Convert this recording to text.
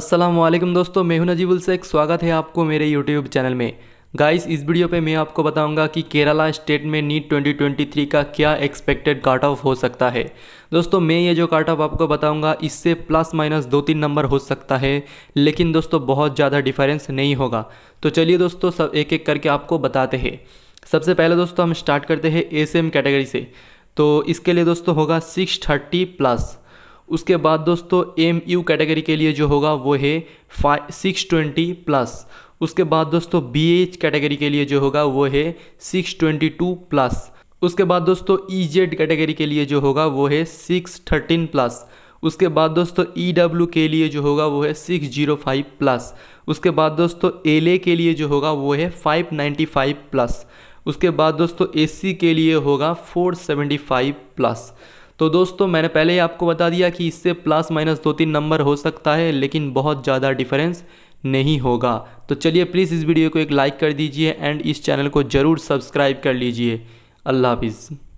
असलम दोस्तों मैं हूं नजीबुल शेख स्वागत है आपको मेरे यूट्यूब चैनल में गाइस इस वीडियो पे मैं आपको बताऊंगा कि केरला स्टेट में नीट 2023 का क्या एक्सपेक्टेड काट ऑफ हो सकता है दोस्तों मैं ये जो काट ऑफ आपको बताऊंगा इससे प्लस माइनस दो तीन नंबर हो सकता है लेकिन दोस्तों बहुत ज़्यादा डिफरेंस नहीं होगा तो चलिए दोस्तों सब एक एक करके आपको बताते हैं सबसे पहले दोस्तों हम स्टार्ट करते हैं ए कैटेगरी से तो इसके लिए दोस्तों होगा सिक्स प्लस उसके बाद दोस्तों एम यू कैटेगरी के लिए जो होगा वो है फाइव सिक्स ट्वेंटी प्लस उसके बाद दोस्तों बी एच कैटेगरी के लिए जो होगा वो है सिक्स ट्वेंटी टू प्लस उसके बाद दोस्तों ई जेड कैटेगरी के लिए जो होगा वो है सिक्स थर्टीन प्लस उसके बाद दोस्तों ई e डब्ल्यू के लिए जो होगा वो है सिक्स जीरो फाइव प्लस उसके बाद दोस्तों एल ए के लिए जो होगा वो है फाइव नाइन्टी फाइव प्लस उसके बाद दोस्तों एस सी के लिए होगा फोर सेवेंटी फाइव प्लस तो दोस्तों मैंने पहले ही आपको बता दिया कि इससे प्लस माइनस दो तीन नंबर हो सकता है लेकिन बहुत ज़्यादा डिफरेंस नहीं होगा तो चलिए प्लीज़ इस वीडियो को एक लाइक कर दीजिए एंड इस चैनल को ज़रूर सब्सक्राइब कर लीजिए अल्लाह हाफिज़